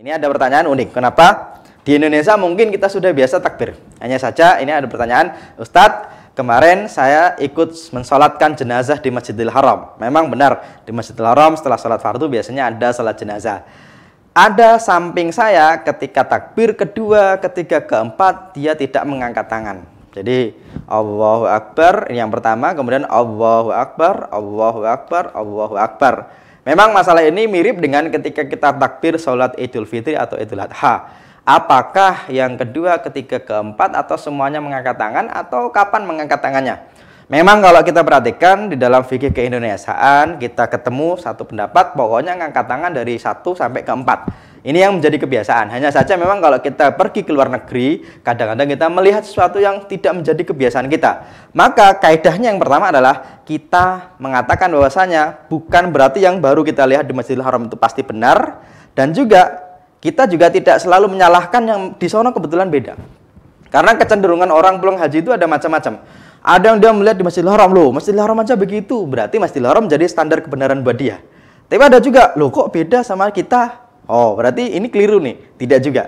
Ini ada pertanyaan unik. Kenapa di Indonesia mungkin kita sudah biasa takbir? Hanya saja ini ada pertanyaan, Ustadz, kemarin saya ikut mensolatkan jenazah di Masjidil Haram. Memang benar, di Masjidil Haram setelah sholat fardu biasanya ada sholat jenazah. Ada samping saya ketika takbir kedua, ketiga, keempat, dia tidak mengangkat tangan. Jadi Allahu Akbar, ini yang pertama, kemudian Allahu Akbar, Allahu Akbar, Allahu Akbar. Allahu Akbar Memang masalah ini mirip dengan ketika kita takbir sholat idul fitri atau idul adha. Apakah yang kedua, ketiga, keempat atau semuanya mengangkat tangan atau kapan mengangkat tangannya? Memang kalau kita perhatikan di dalam fikih keindonesiaan kita ketemu satu pendapat pokoknya mengangkat tangan dari satu sampai keempat. Ini yang menjadi kebiasaan. Hanya saja memang kalau kita pergi ke luar negeri, kadang-kadang kita melihat sesuatu yang tidak menjadi kebiasaan kita. Maka kaidahnya yang pertama adalah kita mengatakan bahwasanya bukan berarti yang baru kita lihat di Masjidil Haram itu pasti benar dan juga kita juga tidak selalu menyalahkan yang di sana kebetulan beda. Karena kecenderungan orang pulang haji itu ada macam-macam. Ada yang dia melihat di Masjidil Haram loh, Masjidil Haram aja begitu, berarti Masjidil Haram jadi standar kebenaran buat dia. Tapi ada juga, loh kok beda sama kita Oh, berarti ini keliru nih. Tidak juga.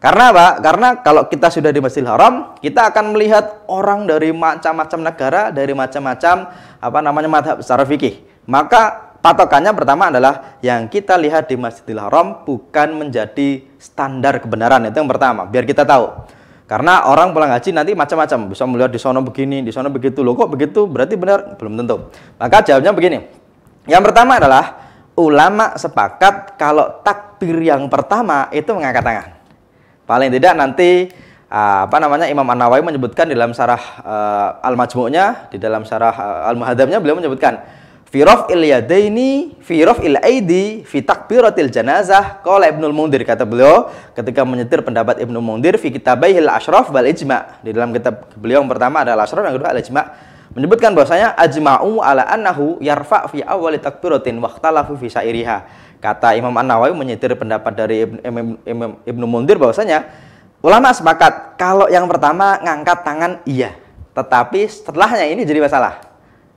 Karena apa? Karena kalau kita sudah di Masjidil Haram, kita akan melihat orang dari macam-macam negara, dari macam-macam apa namanya madhab secara fikih. Maka patokannya pertama adalah yang kita lihat di Masjidil Haram bukan menjadi standar kebenaran. Itu yang pertama, biar kita tahu. Karena orang pulang haji nanti macam-macam, bisa melihat di sana begini, di sana begitu. Loh kok begitu? Berarti benar? Belum tentu. Maka jawabnya begini. Yang pertama adalah ulama sepakat kalau takbir yang pertama itu mengangkat tangan. Paling tidak nanti ah, apa namanya Imam An Nawawi menyebutkan di dalam syarah uh, ah, Al Majmu'nya, di dalam syarah uh, ah, Al Muhadzabnya beliau menyebutkan Firof il yadaini, firof il aidi, fi takbiratil janazah, qala Ibnul Mundir kata beliau ketika menyetir pendapat Ibnul Mundir fi kitabaihil ashraf wal ijma. Di dalam kitab beliau yang pertama adalah ashraf, yang kedua al ijma menyebutkan bahwasanya ajma'u ala annahu yarfa fi awwali takbiratin waqtalafu fi sairiha. Kata Imam An-Nawawi menyetir pendapat dari Ibnu Ibn, Ibn Mundir bahwasanya ulama sepakat kalau yang pertama ngangkat tangan iya, tetapi setelahnya ini jadi masalah.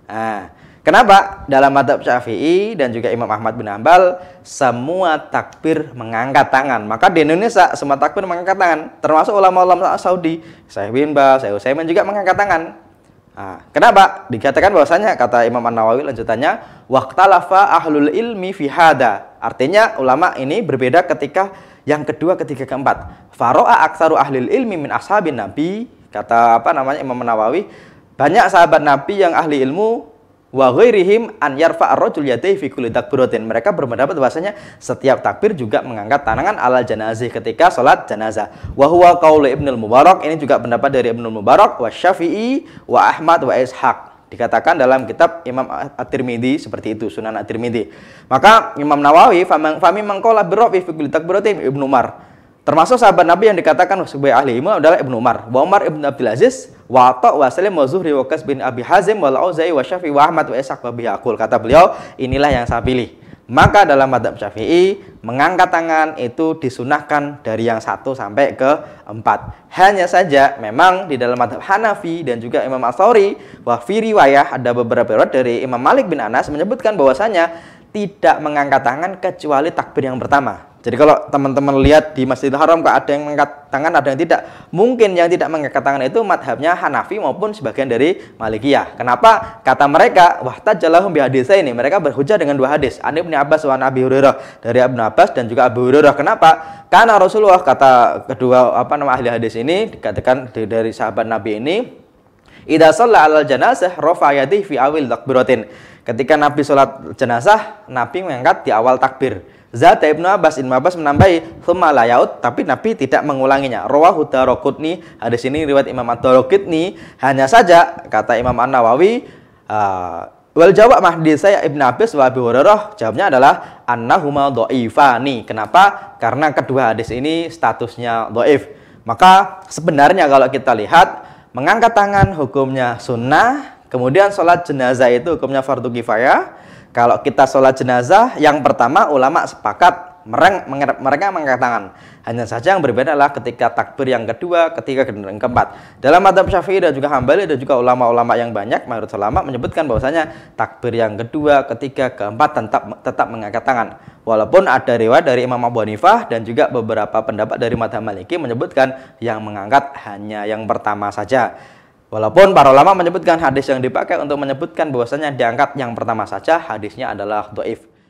Nah, kenapa? Dalam madhab Syafi'i dan juga Imam Ahmad bin Hanbal semua takbir mengangkat tangan. Maka di Indonesia semua takbir mengangkat tangan, termasuk ulama-ulama Saudi, Syekh bin Bas, Syekh Utsaimin juga mengangkat tangan. Nah, kenapa? Dikatakan bahwasanya kata Imam An Nawawi lanjutannya waktalafa ahlul ilmi fihada. Artinya ulama ini berbeda ketika yang kedua, ketiga, keempat. Faro'a aksaru ahlil ilmi min ashabin nabi. Kata apa namanya Imam An Nawawi. Banyak sahabat nabi yang ahli ilmu wa ghairihim an yarfa ar-rajul yadayhi fi kulli takbiratin. Mereka berpendapat bahwasanya setiap takbir juga mengangkat tangan ala janazah ketika salat jenazah. Wa huwa qaul Ibnu Mubarak, ini juga pendapat dari Ibnu Mubarak wa Syafi'i wa Ahmad wa Ishaq. Dikatakan dalam kitab Imam At-Tirmidzi seperti itu, Sunan At-Tirmidzi. Maka Imam Nawawi fami mangkola birofi fi kulli takbiratin Ibnu Umar. Termasuk sahabat Nabi yang dikatakan sebagai ahli ilmu adalah Ibnu Umar. Wa Umar Ibnu Abdul Aziz wa ta wa salim wa zuhri wa kas bin abi hazim wal auzai wa syafi wa ahmad wa ishaq wa bihaqul kata beliau inilah yang saya pilih maka dalam madhab syafi'i mengangkat tangan itu disunahkan dari yang satu sampai ke empat hanya saja memang di dalam madhab Hanafi dan juga Imam Asori wa fi riwayah ada beberapa riwayat dari Imam Malik bin Anas menyebutkan bahwasanya tidak mengangkat tangan kecuali takbir yang pertama jadi kalau teman-teman lihat di Masjidil Haram kok ada yang mengangkat tangan, ada yang tidak. Mungkin yang tidak mengangkat tangan itu madhabnya Hanafi maupun sebagian dari Malikiyah. Kenapa? Kata mereka, wah tajallahum bihadis ini. Mereka berhujah dengan dua hadis. Ani bin Abbas wa Nabi Hurairah. Dari Abu Abbas dan juga Abu Hurairah. Kenapa? Karena Rasulullah kata kedua apa nama ahli hadis ini dikatakan dari sahabat Nabi ini Idza shalla 'alal janazah rafa yadayhi fi awil takbiratin. Ketika Nabi sholat jenazah, Nabi mengangkat di awal takbir. Zata Ibnu Abbas, Ibnu Abbas menambahi Thumma layaut, tapi Nabi tidak mengulanginya Rawahu Darokutni, hadis ini riwayat Imam Ad-Darokutni Hanya saja, kata Imam An-Nawawi uh, Wal jawab mahdi saya Ibn Abbas wa Abi Hurairah Jawabnya adalah Annahuma do'ifani Kenapa? Karena kedua hadis ini statusnya do'if Maka sebenarnya kalau kita lihat Mengangkat tangan hukumnya sunnah, kemudian sholat jenazah itu hukumnya fardu kifayah. Kalau kita sholat jenazah, yang pertama ulama sepakat mereka mengangkat tangan. hanya saja yang berbeda adalah ketika takbir yang kedua, ketiga, dan keempat. Dalam madhab syafi'i dan juga hambali dan juga ulama-ulama yang banyak menurut selama menyebutkan bahwasanya takbir yang kedua, ketiga, keempat tetap tetap mengangkat tangan. Walaupun ada riwayat dari Imam Abu Hanifah dan juga beberapa pendapat dari madhab maliki menyebutkan yang mengangkat hanya yang pertama saja. Walaupun para ulama menyebutkan hadis yang dipakai untuk menyebutkan bahwasanya diangkat yang pertama saja, hadisnya adalah do'if.